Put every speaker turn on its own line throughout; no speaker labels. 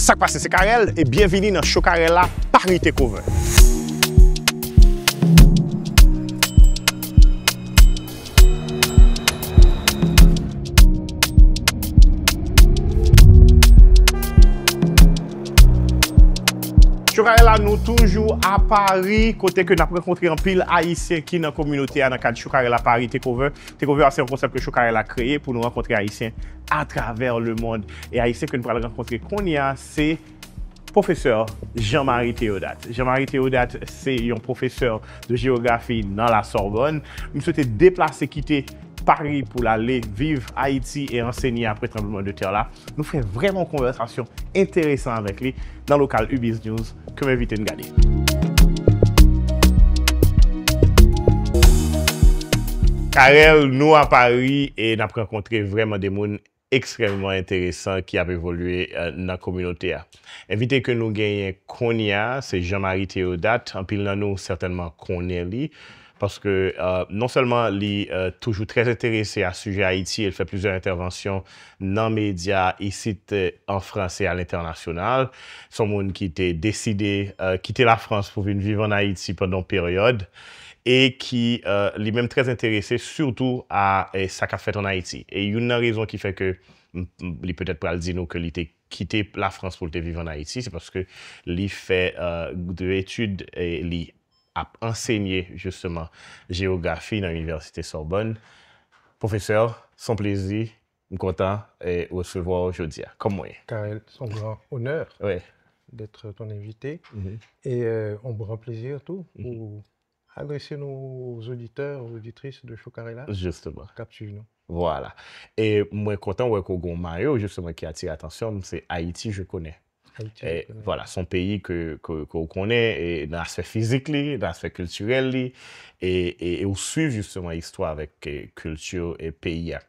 Sak pa sese karel e byenveni nan shokarela pari te kouve. Choukare la nou toujou a Paris kote ke nou ap rekontre an pil Aisyen ki nan kominote an akad choukare la Paris te kouve. Te kouve asè an konsep ke choukare la kreye pou nou renkontre Aisyen atraver le mond. E Aisyen ke nou pral renkontre kon ya se profeseur Jean-Marie Théodat. Jean-Marie Théodat se yon profeseur de geografi nan la Sorbonne. M sou te deplase ki te Pari pou la le, vive Haiti e ansegni apre trembleman de ter la. Nou fwen vreman konversasyon enteresan avèk li nan lokal UBIS News kwen evite ngane. Karel nou apari e nap reakontre vreman demoun ekstremman enteresan ki ap evolue euh, nan kominote a. Evite ke nou genye Konya, se Jean-Marie Théodat, anpil nan nou certainman Konya li. parce que euh, non seulement il est euh, toujours très intéressé à ce sujet Haïti, il fait plusieurs interventions dans les médias ici euh, en France et à l'international. Son monde qui était décidé quitter la France pour venir vivre en Haïti pendant une période et qui est même très intéressé surtout à ce qu'a fait en Haïti. Et une raison qui fait que il peut-être pas le dire que il était quitté la France pour vivre en Haïti, c'est parce que il fait des études et il a enseigné justement géographie dans l'Université Sorbonne. Professeur, sans plaisir, je suis content de recevoir aujourd'hui. Comment est
grand honneur d'être ton invité. Mm-hmm. Et on euh, prend plaisir tout mm-hmm. pour adresser nos auditeurs, auditrices de Chocarella. Justement. Capture nous.
Voilà. Et moi, content de voir qu'on justement qui attire l'attention, c'est Haïti, je connais et, voilà, son pays que qu'on connaît et dans l'aspect physique, dans l'aspect culturel, et, et, on suit justement l'histoire avec culture et pays. Hein.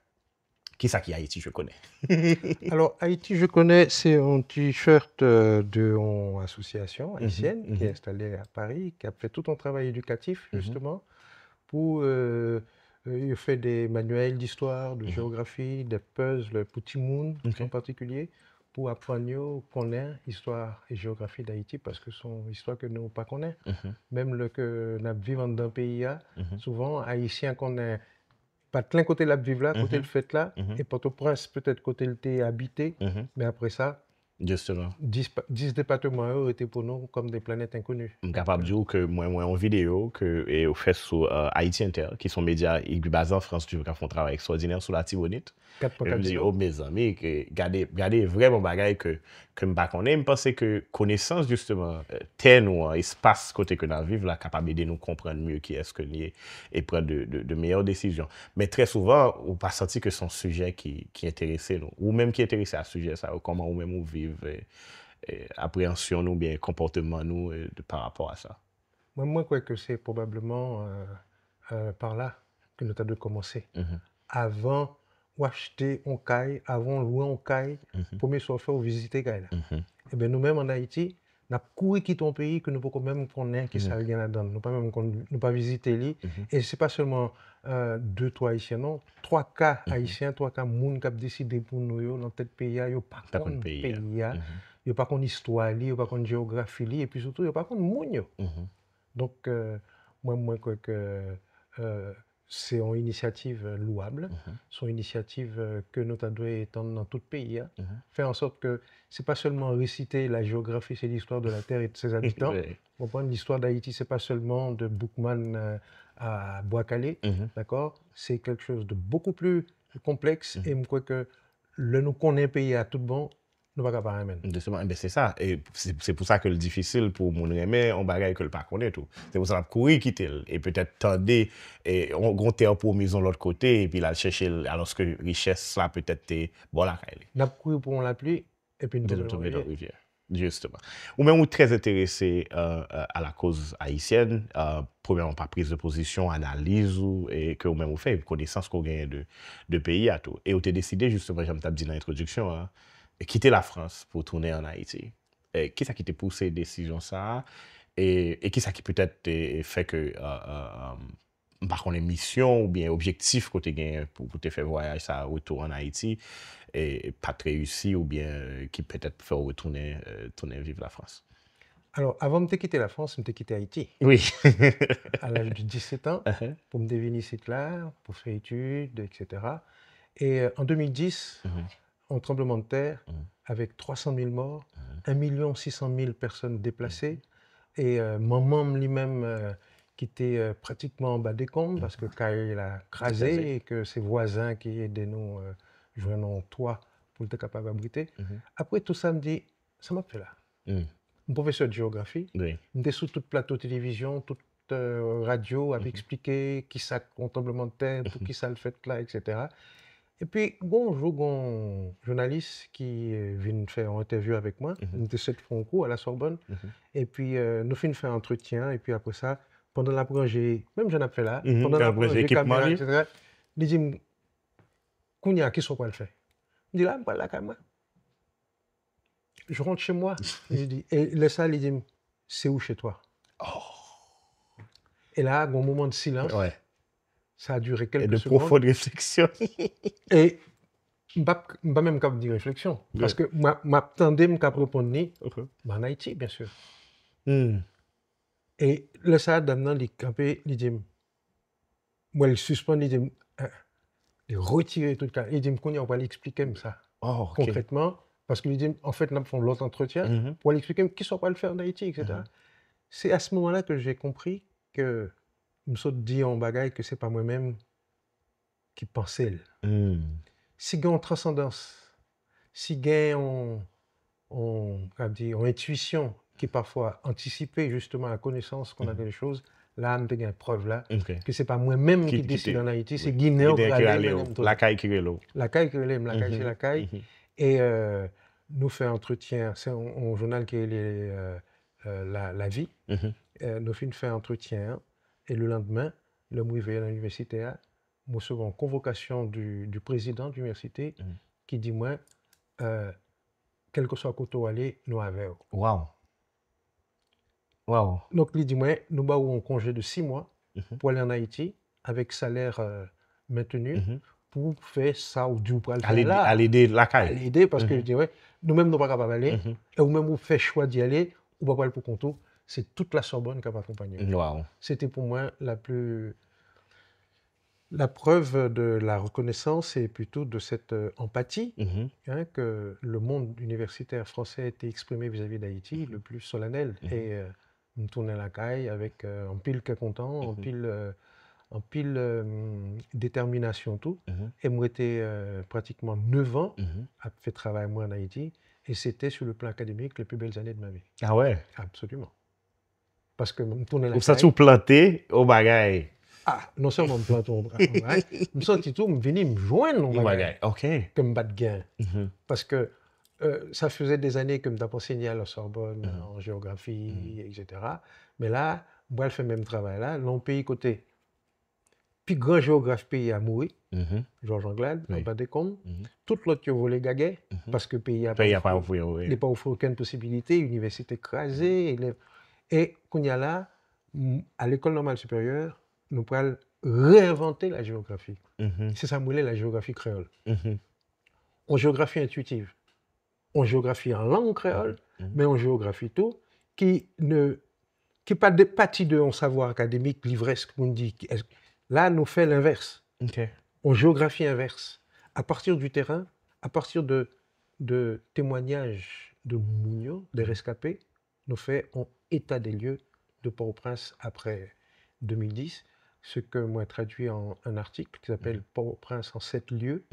Qui ça qui Haïti, je connais
Alors, Haïti, je connais, c'est un t-shirt euh, de une association mhm, haïtienne qui est mhm. installée à Paris, qui a fait tout un travail éducatif, mhm. justement, pour... Euh, euh, il fait des manuels d'histoire, de géographie, des puzzles pour Timoun en particulier pour apprendre qu'on connaître histoire et géographie d'Haïti parce que son histoire que nous pas connaît pas. Mhm. même le que nous vivons dans un pays souvent les Haïtiens souvent haïtien de pas plein côté la vivre mhm. là côté le fait là et Port-au-Prince peut-être côté le thé habité mhm. mais après ça 10 departement ou ete pou nou konm de planet inkounou.
M kapap djou ke mwen mwen an videyo ke ou fes sou euh, Haiti Inter ki son media yu baza an Frans tu mwen ka fon trawa eksordinèr sou la tibonit.
E m di yo,
me zami, gade vreman bagay ke que je je parce que connaissance, justement, terre ou espace côté que nous vivons, capacité de nous comprendre mieux qui est-ce que nous est et prendre de, de, meilleures décisions. Mais très souvent, on pas senti que c'est un sujet qui, qui intéressait ou même qui intéressait à sujet, ça, comment ou même on vive, appréhension ou bien comportement nous euh, par rapport à ça.
Moi, je crois que c'est probablement euh, euh, par là que nous avons commencé. commencer mm-hmm. Avant. Ou achete an kay, avon lwen an kay, mhm. pou me soufe ou vizite kay la. Mhm. Ebe eh nou menm an Haiti, na kou e kiton peyi, ke nou pou kon menm konnen ki sa vigen la don. Nou pa menm konnen, nou pa vizite li. E se pa selman 2-3 Haitien non, 3-4 Haitien, 3-4 moun kap deside pou nou yo nan tet peyi ya, yo pa kon peyi ya, yo pa kon istwa li, yo pa kon geografi li, e pi sotou yo pa kon moun yo. Donk mwen mwen kwek... c'est une initiative euh, louable, mhm. c'est une initiative euh, que nous avons étendre dans tout le pays. Hein. Mhm. Faire en sorte que c'est pas seulement réciter la géographie, c'est l'histoire de la Terre et de ses habitants. Comprendre oui. l'histoire d'Haïti, c'est pas seulement de Bookman euh, à Bois-Calais, mhm. d'accord C'est quelque chose de beaucoup plus complexe et je crois que le nous connaît pays à tout bon, Mwen pa kapa remen.
Desi man, mwen besè sa. E se pou sa ke l difficile pou moun reme, an bagay ke l pa kone tout. Se mwen sa nap kouye kitel, e petè tande, e gonte apou mison l ot kote, e pi la chèche alonske richès la, petè te, bon la kane.
Nap kouye pou moun la plu, e pi nou te mwen revier.
Juste man. Ou men moun trez enterese euh, a la koz haisyen, euh, proumen moun pa pris de pozisyon, analize ou, e ke ou men moun fè, kone sans kou genye de peyi atou. E ou te deside, jisteman jen mwen quitter la France pour tourner en Haïti. Et qui ça qui t'a poussé décision ça et, et, qui est-ce qui peut-être fait que euh, euh, euh, par contre mission ou bien objectif que tu as pour, te faire voyage ça retour en Haïti et pas réussi ou bien qui peut-être faire retourner tourner vivre la France.
Alors, avant de quitter la France, je me quitté Haïti. Oui. à l'âge de 17 ans, uh-huh. pour me devenir c'est clair, pour faire études, etc. Et en 2010, un tremblement de terre mmh. avec 300 000 morts, mmh. 1 600 000 personnes déplacées. Mmh. Et euh, maman lui-même euh, qui était euh, pratiquement en bas des combes mmh. parce que il l'a crasé et que ses voisins qui aidaient nous euh, venons toi pour être capable d'abriter. Après tout ça, me dit, ça m'a fait là. Un professeur de géographie, oui. me sous tout plateau télévision, toute radio, avait expliqué qui ça, un tremblement de terre, qui ça le fait là, etc. Et puis, bon, jour, un journaliste qui euh, vient faire une interview avec moi, nous mmh en Franco à la Sorbonne, mmh et puis euh, nous finissons faire un entretien, et puis après ça, pendant la projet, même j'en ai fait là, mmh pendant la projet, caméra, etc., il dit, Kounia, qu'est-ce qu'on va faire Il dit, bah, là, quand Je rentre chez moi. et le il dit, c'est où chez toi oh. Et là, il un moment de silence. Ça a duré quelques secondes. Et de profondes réflexions. et je pas même capable de dire réflexion. Parce que moi, m'attendais, je répondre okay. en Haïti, bien sûr. Hmm. Et le ça, maintenant, il campés, les dit, moi, le suspend, il dit, euh, il retire tout le cas. Il dit, on va l'expliquer ça. Oh, Concrètement, parce qu'il dit, en fait, là faisons l'autre entretien mm -hmm. pour l'expliquer qui ne sont pas le faire en Haïti, etc. Mm-hmm. C'est à ce moment-là que j'ai compris que je me suis dit en bagaille que ce n'est pas moi-même qui pensais. Hmm. Si gain une transcendance, si j'ai en une, intuition qui parfois anticipait justement la connaissance qu'on avait hmm. des choses, là, on a une preuve là que ce n'est pas moi-même qui, décide en Haïti, c'est Guinée qui décide. La caille qui est là. La caille qui est là, la caille mhm. la caille. Mhm. Et euh, nous faisons un entretien, c'est un, journal qui est euh, euh, la, vie. nos -hmm. euh, nous faisons un entretien. Et le lendemain, le arrivé à l'université, nous recevons une convocation du, président de l'université mm. qui dit moi, euh, quel que soit côté aller, nous avons.
Wow. Wow.
Donc, il dit moi, nous avons un congé de six mois mm-hmm. pour aller en Haïti avec salaire euh, maintenu. Mm-hmm. Pour faire ça ou du pour aller là. À l'aider la caille. À l'aider parce que je mm-hmm. dis, nous-mêmes, nous ne sommes pas capables d'aller. Et ou même vous faites choix d'y aller, ou pas pour le pour c'est toute la Sorbonne qui m'a accompagné. C'était pour moi la plus. La preuve de la reconnaissance et plutôt de cette euh, empathie mhm. hein, que le monde universitaire français a été exprimé vis-à-vis d'Haïti, mhm. le plus solennel. Mhm. Et euh, on tournait la caille avec euh, un en pile qu'à content, en pile, euh, pile détermination, tout. Et moi, j'étais pratiquement 9 ans à faire travail moi en Haïti. Et c'était sur le plan académique les plus belles années de ma vie. Ah ouais Absolument parce que tout tourner la
planté au bagage. Ah,
non seulement me plante au Je me senti tout me venir me joindre au bagage. OK. Que me de gain. Mm-hmm. Parce que euh, ça faisait des années que je enseigné à la Sorbonne mm-hmm. en géographie, mm-hmm. etc. Mais là, moi, je fais même travail là, L'on pays côté. Puis grand géographe pays a mouru, Georges Anglade, oui. pas des cons Tout l'autre qui volé gaguer, parce que pays a pas, pas offert, aucune possibilité, université écrasée, et qu'on à l'école normale supérieure, nous pouvons réinventer la géographie. Mm-hmm. C'est ça, mouler la géographie créole. Mm-hmm. En géographie intuitive, en géographie en langue créole, mm-hmm. mais en géographie tout, qui ne qui pas des partie de un savoir académique, livresque, on dit. Là, nous fait l'inverse. En géographie inverse. À partir du terrain, à partir de, de témoignages de Mounion, des rescapés, nous fait ont état des lieux de Port-au-Prince après 2010, ce que moi traduit en un article qui s'appelle mhm. Port-au-Prince en sept lieux,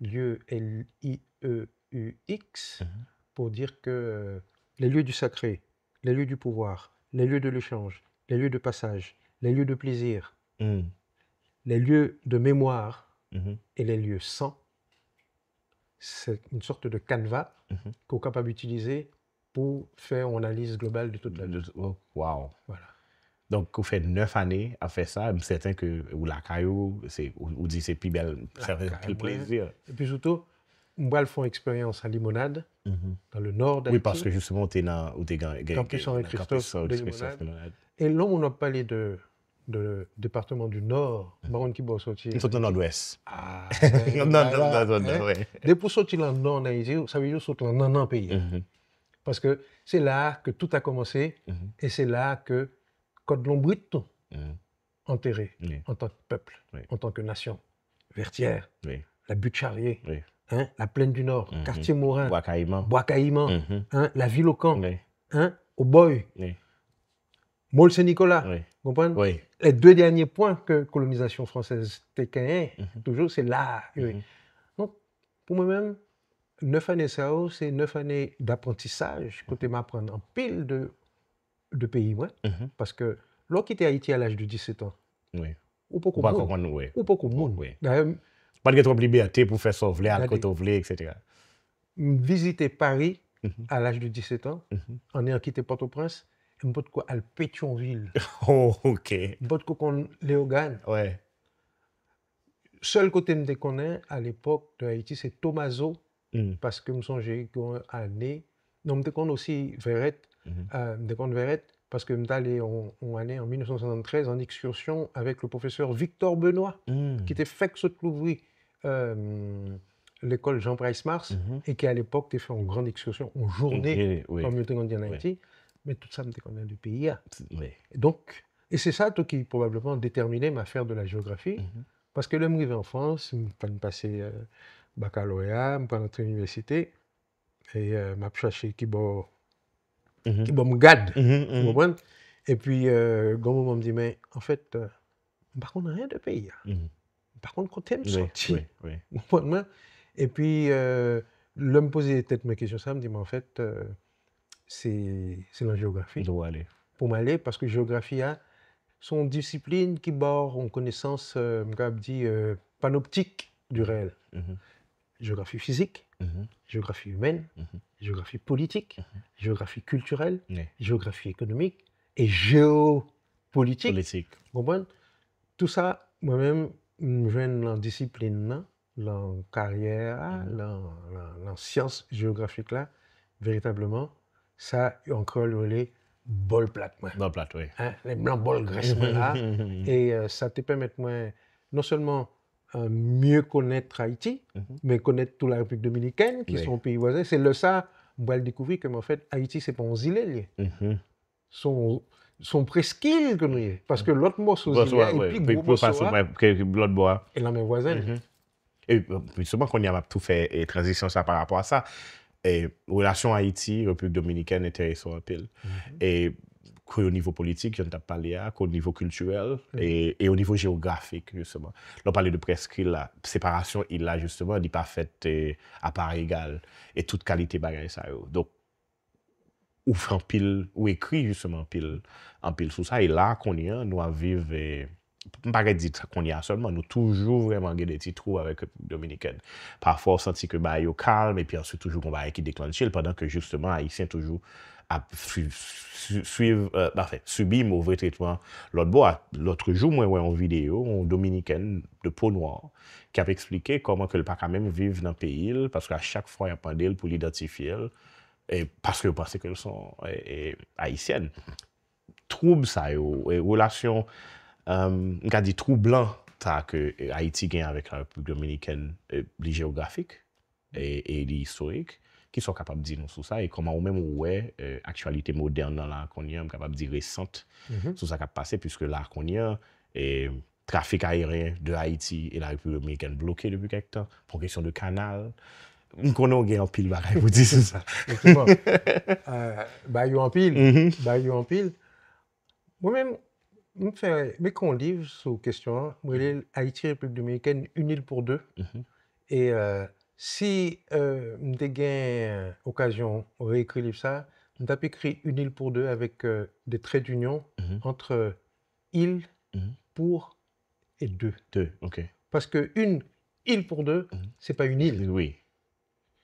Lieux mhm. lieu L-I-E-U-X, mhm. pour dire que euh, les lieux du sacré, les lieux du pouvoir, les lieux de l'échange, les lieux de passage, les lieux de plaisir, les lieux de mémoire et les lieux sans, c'est une sorte de canevas qu'on est capable d'utiliser pour faire une analyse globale de toute la oh,
wow. Voilà. Donc, on fait neuf années à faire ça. certains certain que ou la caillou, ou plus belle, ça fait plus plaisir.
Et puis surtout, moi, font expérience à Limonade, mm-hmm. dans le nord Oui, parce que
justement, dans christophe
Et là, on a parlé de, département du Nord, Ils sont dans
Ah, non, non, non, non,
pour hein. sortir ça veut dire sortir non pays. Mm-hmm. Parce que c'est là que tout a commencé mhm. et c'est là que Code Lombrit, mhm. enterré en tant que peuple, en tant que nation. Vertière, la butte hein, la plaine du Nord, mhm. quartier
Morin, Bois-Caïman,
hein, la ville au camp, hein, au Boy, Maul Saint-Nicolas. Les deux derniers points que colonisation française Téquin, toujours, c'est là. Donc, pour moi-même, Neuf ane sa mm-hmm. ou, se neuf ane d'aprentisaj kote m apren an pil de peyi mwen. Paske lò ki te Haiti al aj de 17 an.
Ou pokou moun. Ou pokou moun. Se patke tro plibé a te pou fè so vle, al kote vle, etc.
M vizite Paris al aj de 17 an, ane an ki te Port-au-Prince, m bot kwa al Petionville.
Bot
oh, kwa kon Leogane. Seol kote m de konen al epok de Haiti se Tomaso. Mm. Parce que me dit qu'on année, non, me qu'on aussi verrette, mm-hmm. euh, me qu'on verrette, parce que me en, année en 1973 en excursion avec le professeur Victor Benoît, mm. qui était fait que euh, l'école Jean Price Mars, mm-hmm. et qui à l'époque était fait en grande excursion, en journée, comme comme en Haïti. Mais tout ça, me qu'on du pays. Donc, et c'est ça qui probablement déterminé ma faire de la géographie. Mm-hmm. Parce que l'homme arrivé en France, me passer. Euh, baccalauréat, je suis université et je euh, cherché qui bon qui me garde, Et puis euh, m'a me dit mais en fait je euh, par contre rien de pays. Hein. Mhm. Par contre quand t'aimes oui, Et puis euh, l'homme me posait peut-être mes questions ça me dit mais en fait euh, c'est c'est la géographie. Doit aller. Pour m'aller parce que géographie a son discipline qui bord une connaissance, dit panoptique du réel. Mhm géographie physique, mhm. géographie humaine, mhm. géographie politique, mhm. géographie culturelle, géographie économique et géopolitique. tout ça, moi-même, je viens la discipline, hein, la carrière, la science géographique là, véritablement, ça, encore les bol plat.
Bol plat, oui. Hein, les blancs bol graisse là.
et euh, ça te permet, moi, non seulement euh, mieux connaître Haïti, mhm. mais connaître toute la République dominicaine, qui sont pays voisins. C'est le ça, on va le découvrir que, en fait, Haïti, c'est pas un île, mm son, son presqu'île que nous est. Parce que l'autre morceau, c'est et puis l'autre bois. Hein. Et la même voisine. Mm -hmm.
Et euh, justement, qu'on y a tout fait et transition ça par rapport à ça. Et relation Haïti, République dominicaine, intéressant en pile. Mhm. Et kou yon nivou politik, jen tap pale ya, kou nivou kultuel, mm-hmm. e yon e nivou geografik, jousseman. Lò pale de preskri la, separasyon il la, jousseman, di pa fète a pari egal, e tout kalite bagay sa yo. Dok, ou fè anpil, ou ekri, jousseman, anpil sou sa, e la konye, nou avive, mpare dit, konye asolman, nou toujou vreman gen de titrou avèk dominiken. Parfò, santi ke bagay yo kalm, e pi ansou toujou kon bagay ki deklan chil, padan ke jousseman, a isen toujou ap subime ou vre tritman lot bo a lotre jou mwen wè an videyo an dominiken de po noa ki ap eksplike koman ke l pa kamen vive nan peyil paske a chak fwa yon pandel pou li datifil paske yo pase ke l son Haitien Troub sa yo, yon relasyon euh, Nga di troublan ta ke Haitien avèk an dominiken euh, li geografik e li historik ki sou kapap di nou sou sa, e koman ou men mou we, e, aktualite modern nan l'Arkonyan, m kapap di resant, mhm. sou sa kap pase, pwiske l'Arkonyan, e trafik ayeren de Haiti, e la Republike bloke debu kèk tan, pou kèsyon de kanal, m konon gen anpil vare, m wou di sou sa. Mwen mwen, ba yo anpil, ba yo anpil, mwen mwen,
m kon li sou kèsyon, mwen li Haiti Republike Dominikèn, unil pou rde, mhm. e, Si euh, gains occasion de réécrire ça, pas écrit une île pour deux avec euh, des traits d'union mhm. entre île, mhm. pour et deux. Deux, ok. Parce que une île pour deux, ce mhm. c'est pas une île. Oui.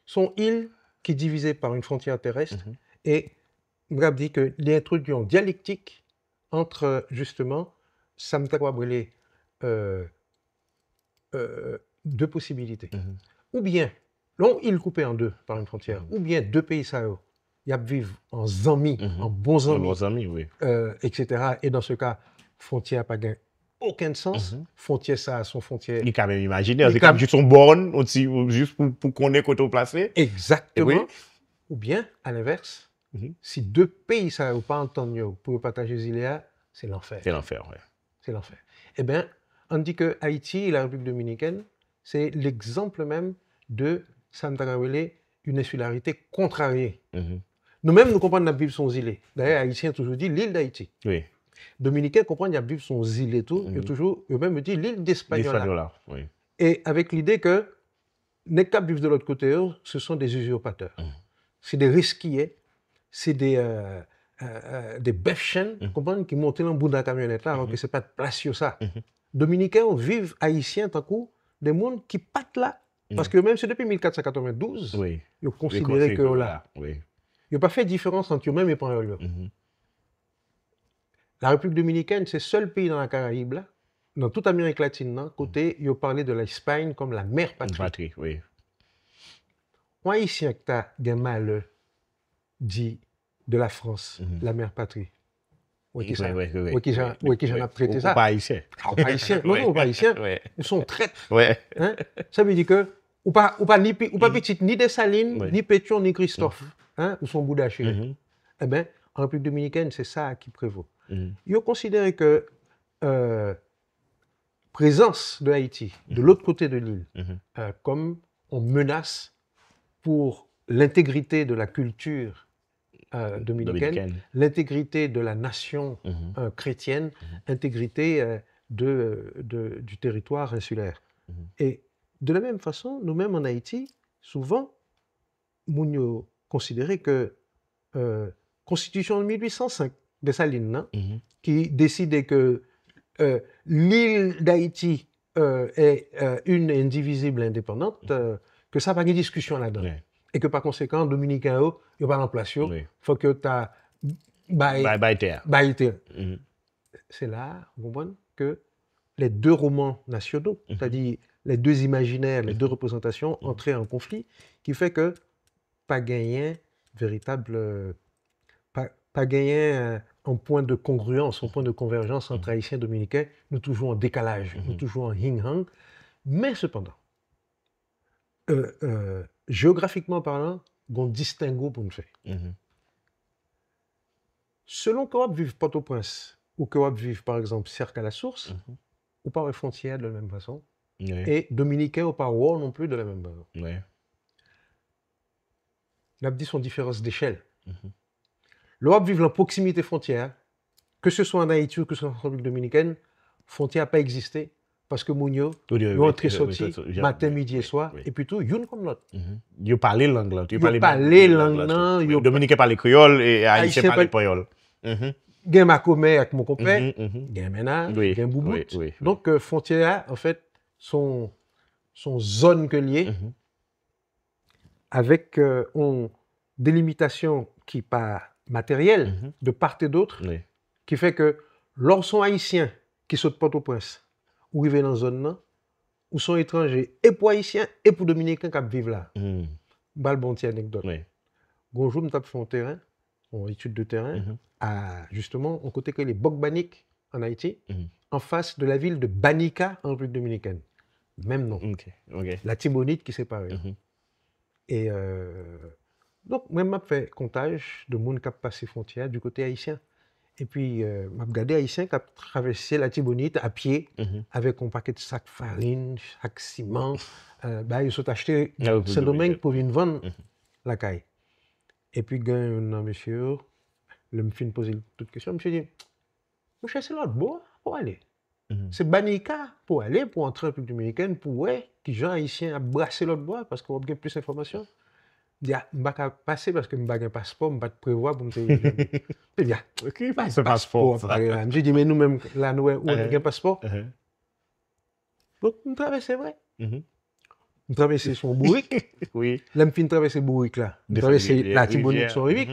Son île qui est divisée par une frontière terrestre et Mrab dit que l'introduction dialectique entre justement ça Brûlé, euh, euh, deux possibilités ou bien l'on il coupé en deux par une frontière, ou bien deux pays ça y a vivre en zami, mhm. en bons amis, en bons oui. Euh, etc. Et dans ce cas, frontière pas gagné aucun sens. Mhm. Frontière ça, son frontière.
Il est quand même imaginaire. C'est juste son juste pour, qu'on ait côté placé. Exactement.
Ou bien, à l'inverse, mhm. si deux pays ça pas entendre pour partager îles c'est l'enfer. C'est l'enfer, oui. C'est l'enfer. Eh bien, on dit que Haïti et la République dominicaine, c'est l'exemple même de Santagawele, une insularité contrariée. Mhm. Nous-mêmes, nous comprenons la Bible sans île. D'ailleurs, Haïtiens toujours dit l'île d'Haïti. Oui. Dominicains comprennent la Bible sans île et tout. Mm-hmm. toujours, eux-mêmes disent l'île d'Espagnola. Et avec l'idée que les vivent de l'autre côté, ce sont des usurpateurs. Mhm. C'est des risquiers, c'est des, euh, euh, euh des befchen, mhm. qui montent dans le bout de la camionnette là, alors que ce n'est pas de place ça. Dominicains vivent haïtiens, tant coup, De moun ki pat la, mm. paske yo mèm se depi 1492,
yo konsidere ke yo mm-hmm. la. Mm-hmm.
Yo pa fè diférense ant yo mèm epan lè lè. La Republik Dominikène, se sol peyi nan la Karayib la, nan tout Amerik latin nan, kote yo parle de la Hispagne kom mm-hmm. la mèr patri. Wè y si akta gen mal di de la Frans, la mèr patri? Oui, Oui, oui, oui, traité ai traité ça. Aux Haïtiens. Aux Haïtiens. Non, aux Haïtiens. Ils sont traîtres. Hein? Ça veut dire que, ou pas, ou pas, ni, ou pas mm. ni Dessalines, ni Pétion, ni Christophe. Mm-hmm. Hein? ou sont Bouddha mm-hmm. Eh bien, en République dominicaine, c'est ça qui prévaut. Ils mm. ont considéré que euh, présence de Haïti, de mm-hmm. l'autre côté de l'île, euh, comme on menace pour l'intégrité de la culture euh, dominicaine, l'intégrité de la nation mhm. euh, chrétienne, mhm. intégrité euh, du territoire insulaire. Mhm. Et de la même façon, nous-mêmes en Haïti, souvent, nous considérait que Constitution de 1805 de Saline, qui décidait que l'île d'Haïti est une indivisible indépendante, que ça n'a pas de discussion là-dedans et que par conséquent, dominicain, il n'y a pas d'emplacement. Il faut que tu as. Bye, bye, mm-hmm. C'est là, vous comprenez, que les deux romans nationaux, mm-hmm. c'est-à-dire les deux imaginaires, les mm-hmm. deux représentations, entraient en conflit, qui fait que pas véritable. Euh, pas, euh, en point de congruence, en point de convergence entre haïtiens et dominicains. Nous toujours en décalage, nous toujours en hing-hang. Mais cependant, euh, euh, géographiquement parlant, on distinguo pour nous faire. Mm-hmm. Selon que vous Port-au-Prince ou que vous par exemple, Cercle à la Source, mm-hmm. ou par les frontières de la même façon, et Dominicain ou par Wall non plus de la même façon. Oui. L'abdi sont différences d'échelle. Mm -hmm. L'Europe vivent en proximité frontière, que ce soit en Haïti ou que ce soit en République dominicaine, frontière n'a pas existé, parce que Mounio, est entré sorti, matin, midi et soir, et plutôt,
une comme l'autre. Ils mm-hmm. parlaient langue là. Il l'anglais. langue là. Dominique parlait créole et ah, Haïtien parlait créole.
Mm-hmm. Gen ma comé avec mon compère,
mm-hmm, gen mena, gen boubout.
Donc, euh, frontières, en fait, sont, zones que liées avec euh, des limitations qui pas matérielles de part et d'autre, qui fait que lorsqu'on haïtien qui saute Port-au-Prince, où ils vivent étrangers, et ou où étrangers, et pour dominicains et pour Dominicains qui vive là. Mm. Bal bon jour, terrain Oui. on étude de terrain, mhm. à justement, on côté que les Bokbanik en Haïti, mhm. en face de la ville de Banica en République dominicaine. Même nom. La Timonite qui sépare. Mhm. Et euh, donc, moi, m'a fait comptage de monde qui a passé frontière du côté haïtien. Et puis, euh, m'a regardé haïtien qui a traversé la Tibonite à pied mhm. avec un paquet de sacs farine, sacs ciment. Euh, bah, ils ont acheté ah, ce domaine pour venir vendre mhm. la caille. Et puis, un monsieur, le me poser toute question. Monsieur dit Vous c'est l'autre bois pour aller. Mhm. C'est Banica pour aller pour entrer en République dominicaine pour que les gens haïtiens à brasser l'autre bois parce qu'on a plus d'informations ya m'a dit « je vais passer parce que je pas un passeport, je te prévois pour le tournage ». Et bien, passeport. Je lui ai dit « mais nous-mêmes, là, nous avons un passeport ». Donc, on vrai On traversait son bourrique. Là, on traversait son bourrique. On traverse la timonique son rubrique.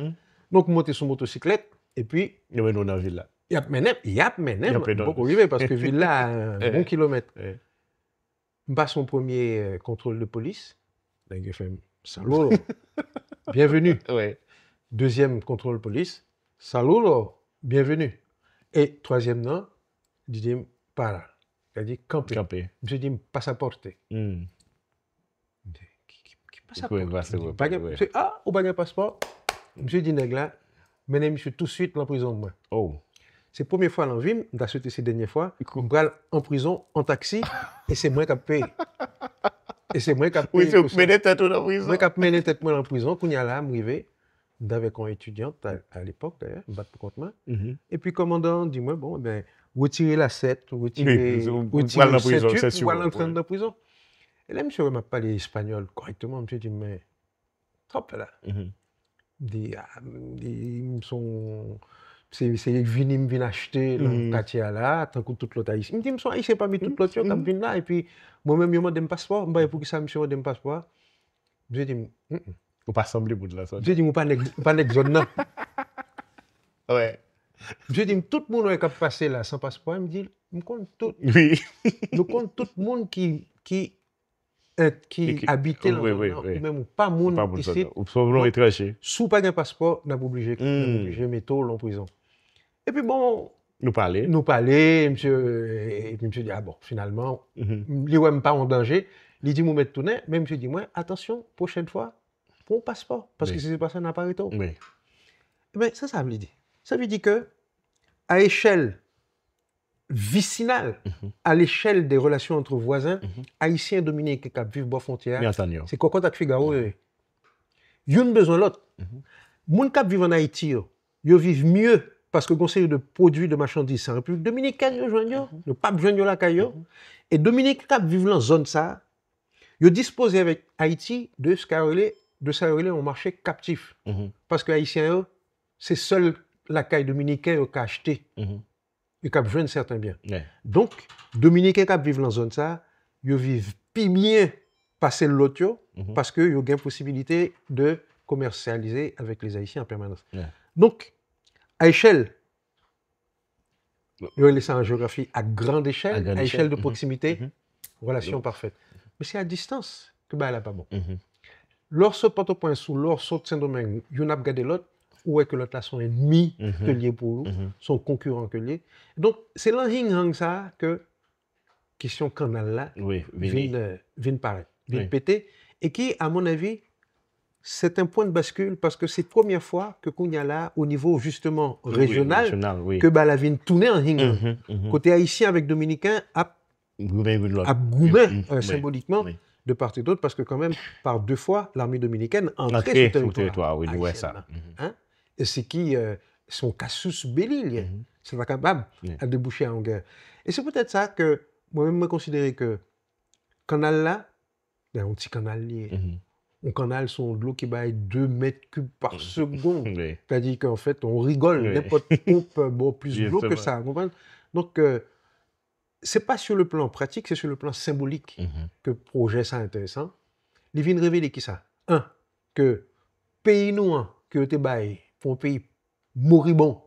Donc, on montait sur une motocyclette et puis… Et on est arrivé à Villas. Oui, oui, on est eh. arrivé à Villas. Parce que Villas, c'est un bon kilomètre. Eh. On passe au premier eh, contrôle de police, Saludo. Bienvenue. Deuxième, contrôle police. Saludo. Bienvenue. Et troisième nom, dis para. cest à dit « camper. Camper. Je dis passaporte. Mm.
Passaporte. Oui, oui.
Ah, au de passeport, monsieur dit mais menez monsieur tout de suite en prison de moi. Oh. C'est la première fois dans vie, je suis ces dernières fois, je vais en prison, en taxi, et c'est moi qui ai payé. Et c'est moi qui ai... Oui, c'est vous mené tête dans la prison. Moi qui ai mené tête dans la prison, quand il y a là, je suis avec une étudiante à, à l'époque, d'ailleurs, je pour contre moi. Mhm. Et puis eh ben, le commandant dit, moi, bon, ben, retirez la 7, retirez la 7, vous pouvez l'entraîner dans la prison. Et là, monsieur, il pas parlé espagnol correctement. Monsieur dit, mais, trop là. Mm-hmm. Il ah, dit, ils sont... Se vinim vin achete lakati mm. ala. Tan kou tout lot a isi. M di m sou a isi e pa mi tout lot yo mm. kap vin la. E pi mwen men yon mwen den paspo. M baye pou ki sa mwen mwen den paspo. M jè di m. M ou pa asambli moun la. M jè di m ou pa nek zon nan. M jè di m tout moun wè kap pase la san paspo. M jè di m kont tout. M kont tout moun ki ki euh, abite nan. M men mou pa moun. M sou pa gen paspo. M nan poubileje. M mm. neto loun prizon. E pi bon... Nou pa ale. Nou pa ale, et puis msè di, ah bon, finalman, mhm. li wè m'pa en danger, li di mou mèd tounen, mè msè di mwen, atensyon, pochène fwa, moun paspa, paske se se pasan apare to. Mwen, sa sa m li di. Sa vi di ke, a echel, vicinal, a mhm. l'echel de relasyon entre voisin, mhm. Haitien dominé ke kap viv bo fontyer, se koko tak figa ou, yo n bezon lot. Moun kap viv an Haiti yo, yo viv mye, yo viv mye, Paske gonsen yo de prodwi, de machandise san republik Dominiken yo jwanyo, mm-hmm. yo pap jwanyo lakay yo. Mm-hmm. Et Dominiken kap vive lan zon sa, yo dispose avèk Haiti de skarele, de skarele an marchè kaptif. Mm-hmm. Paske Haitien yo, se sol lakay Dominiken yo ka achete,
yo
kap jwanyo sèrtan byan. Donk, Dominiken kap vive lan zon sa, yo vive pi myen pasèl lot yo, paske yo gen posibilite de komersyalize avèk les Haitien an permanans. Donk. à échelle. Nous laissé en géographie à grande échelle, à, échelle, de mhm. proximité, mhm. relation parfaite. Mais c'est à distance que bah, elle pas bon. Mhm. Lorsque Port-au-Prince ou lorsque Saint-Domingue, n'avez a regardé l'autre, où est que l'autre là son ennemi que lié pour son concurrent que lié. Donc, c'est là hang ça que question canal là, vient, de paraître, vient oui. péter, et qui, à mon avis, c'est un point de bascule parce que c'est la première fois que Kounyala, au niveau justement régional, que que Balavine tournait en Hingan. Mhm, mhm. Côté haïtien avec dominicain, à Goumen, euh, symboliquement, de part et d'autre, parce que quand même, par deux fois, l'armée dominicaine entrait sur le territoire.
Mhm.
Hein. Et c'est qui euh, son casus belli, c'est pas capable de déboucher en guerre. Et c'est peut-être ça que moi-même, je considérais que canal là, il ben, petit canal on canal, son de l'eau qui baille 2 mètres cubes par mmh. seconde. C'est-à-dire qu'en fait, on rigole. Oui. N'importe pompe euh, bon, plus de l'eau que ça. Donc, ce euh, c'est pas sur le plan pratique, c'est sur le plan symbolique mmh que projet ça intéressant. Lévin révélé qui ça Un, que pays noir que été baillé pour un pays moribond,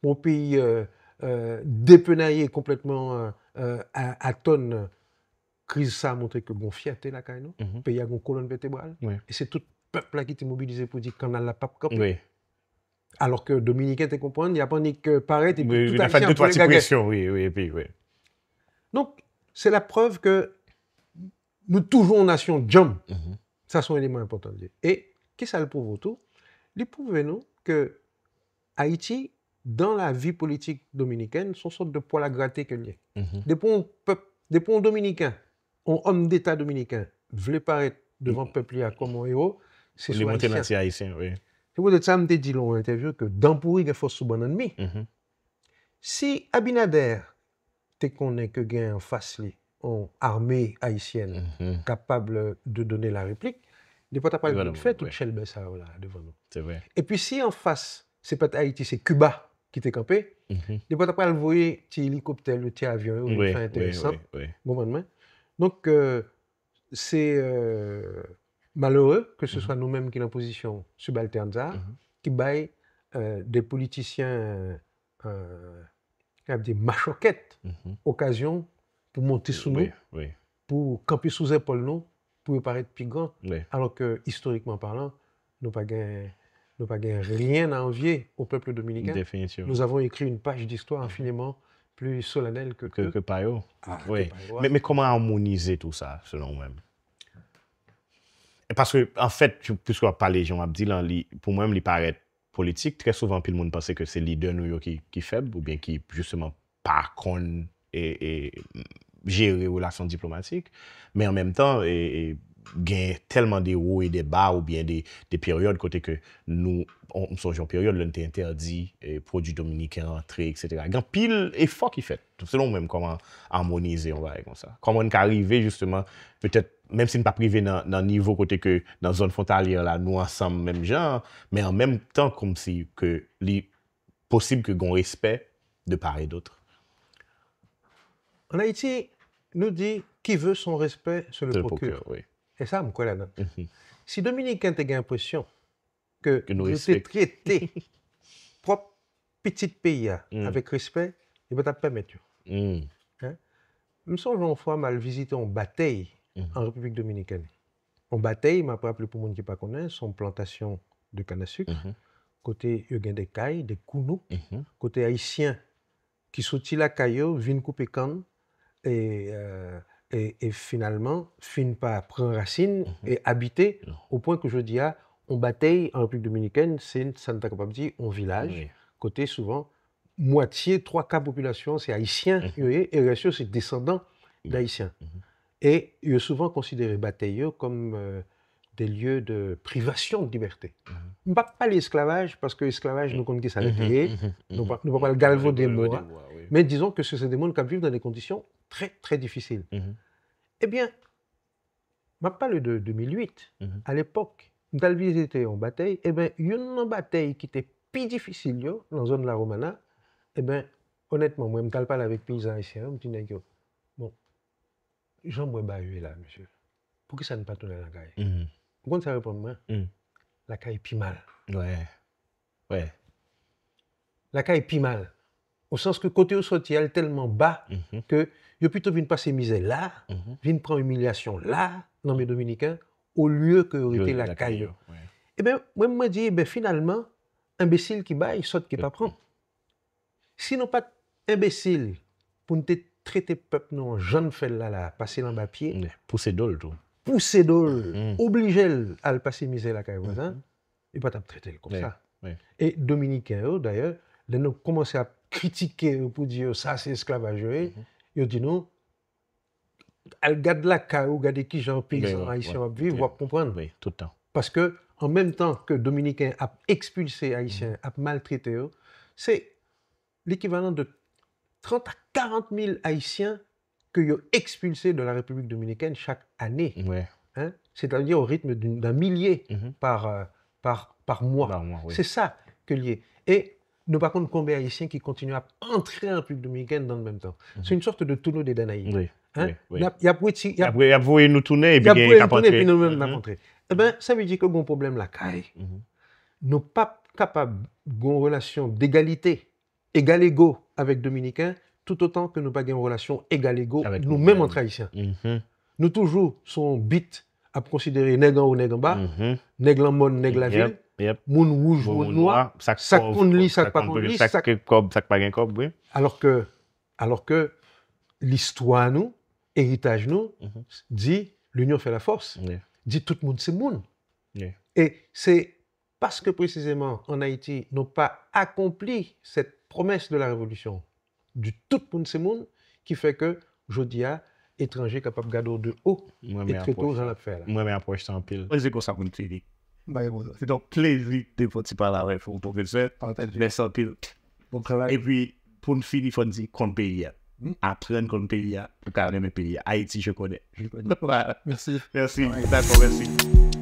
pour mmh un pays euh, dépenaillé complètement à, à tonnes crise ça a montré que bon fierté là quand nous mhm. pays a colonne vertébrale et c'est tout peuple là qui était mobilisé pour dire qu'on a la pape Alors que Dominicain était comprendre, il n'y a pas ni que paraître et puis tout
a oui oui et puis oui.
Donc c'est la preuve que nous toujours nation jump mhm. Ça sont éléments importants Et qu'est-ce que ça le prouve autour Il prouve que Haïti dans la vie politique dominicaine, sont sorte de poil à gratter que y Mm Des des ponts dominicains On om deta dominiken vle paret devan pepli a komon yo, se sou Haitien. Li moten an ti Haitien, oui. E pwede tsa mte di lon wè intervjou ke dampouri gen fos sou banan mi. Si Abinader te konen ke gen an fas li, an arme Haitien kapable mm-hmm. de donen la replik, de pot apal kout fè, tout chèl bè sa wè la devan nou. E pwè si an fas, se pet Haiti, se Cuba ki te kampe, de pot apal vwe ti helikopter, ti avion, ou fè interesant, moun mwen mwen, Donc, euh, c'est euh, malheureux que ce mhm. soit nous-mêmes qui l'imposition en position mhm. qui baille euh, des politiciens, des machoquettes, mhm. occasion pour monter sous nous, pour camper sous épaules nous, pour paraître plus Alors que, historiquement parlant, nous n'avons rien à envier au peuple
dominicain. Nous
avons écrit une page d'histoire infiniment plus solennel
que, que, ah, Mais, comment harmoniser tout ça, selon moi Parce que, en fait, puisqu'on parle de Jean Abdil, hein, pour moi, il paraît politique. Très souvent, tout le monde pensait que c'est le leader New York qui, qui faible ou bien qui, justement, par contre, et, et gérer relations diplomatiques. Mais en même temps, et gagne tellement des hauts et des bas ou bien des périodes côté que nous, on change en période, l'on était interdit, euh, produits dominicains entrés, etc. Il y a un pile d'efforts qui fait. selon même comment harmoniser, on va dire comme ça. Comment on peut être même si ne n'est pas privé dans niveau côté que dans zone frontalière, nous ensemble, même genre, mais en même temps comme si c'est possible que nous respect de part et d'autre.
En Haïti, nous dit, qui veut son respect sur le oui E sa m kwe la nan. Mhm. Si Dominikant te gen impresyon ke nou te tri ete prop petit peya avek respet, e bat ap pemet yo. M son joun fwa mal vizite an batay an Republik Dominikani. An batay, ma ap ap le pou moun ki pa konen, son plantasyon de kanasuk, kote yo gen de kay, de kounou, kote aisyen ki soti la kayo, vin koupe kan, e et, finalement, finit par prendre racine mhm. et habiter au point que je dis, à on bataille en République dominicaine, c'est Santa Capabdi, un village, côté souvent, moitié, trois quarts population, c'est haïtien, mhm. et bien sûr, c'est descendant d'haïtiens. Mhm. Et ils sont souvent considérés batailleux comme euh, des lieux de privation de liberté. On ne pas l'esclavage, parce que l'esclavage, nous compte que ça nous ne pouvons pas le galvauder, hein. mais disons que ce sont des mondes qui vivent dans des conditions très, très difficiles. Ebyen, map pale 2008, al epok, mtal vizite yon batey, ebyen, yon nan batey ki te pi difisil yo, nan zon la Romana, ebyen, eh honetman, mwen mkalpale avek pizan isi, mwen mtine yo, bon, jom mwen baye la, monsye, pouke sa n'patole la kaye?
Mpoukwant sa repon mwen,
la kaye pi mal.
Ouè, ouè.
La kaye pi mal. Ou sens ke kote ou soti, el telman ba, ke... Mhm. yo pwito vin pasi mize la, mhm. vin pran humilyasyon la, nan mi Dominikin, ou lye ke yorite la kay yo. E ben, mwen mwen diye, ben finalman, imbesil ki bay, sot ki pa pran. Sinon pat imbesil, pou nte trete pep nou an jan fel la la, pasi lan ba piye, pousse dol tou, pousse dol, oblijel al pasi mize la kay yo zan, yon pat ap trete l kom sa. E Dominikin yo, d'ayor, lè nou komanse ap kritike yo pou diyo, sa se esklavaj yo e, e, Ils dit nous, elle la ou qui j'en Haïtiens à vivre, vous comprendre. Oui, tout temps. Parce que en même temps que Dominicain a expulsé Haïtiens, mhm. a maltraité eux, c'est l'équivalent de 30 à 40 000 Haïtiens que ont expulsés de la République dominicaine chaque année. Hein? C'est-à-dire au rythme d'un millier mhm. par, euh, par, par mois. C'est ça que lié. Et nous, par contre, combien haïtiens qui continuent à entrer en République dominicaine dans le même temps C'est mhm. une sorte de tournoi des Danaïdes. Oui. Hein? Oui, Il y a il y a
il y a nous tourner et puis il y nous
même mm Eh ben ça veut dire que bon problème la caille. nous mhm. ne Nous pas capables une relation d'égalité, égal égo avec dominicains tout autant que nous pas une relation égal égo nous-mêmes en haïtiens. Mhm. Nous toujours sont bit à considérer négan ou négan en bas, nèg en monde, nèg la ville.
Moun wouj, moun wouj, moun wouj, sakpoun li, sakpoun li, sakpoun li, sakpoun li,
alor ke l'histoire nou, eritage nou, mhm. di l'union fè la force, di tout moun se moun. Et c'est paske precizément en Haiti nou pa akompli set promesse de la révolution du tout moun se moun, ki fè ke jodia, étranger kapap gado de ou, etre tout j'en ap fè la. Mwen
mè ap wèjt anpil. Mwen zèk wè sa koun ti li. Ben, C'est donc plaisir de vous parler pour vous professeur Merci Bon travail. Et puis, pour une fille, il faut dire qu'on paye. Hmm? Apprendre qu'on paye, Haïti, je connais. Je connais. Merci. Merci. D'accord, merci.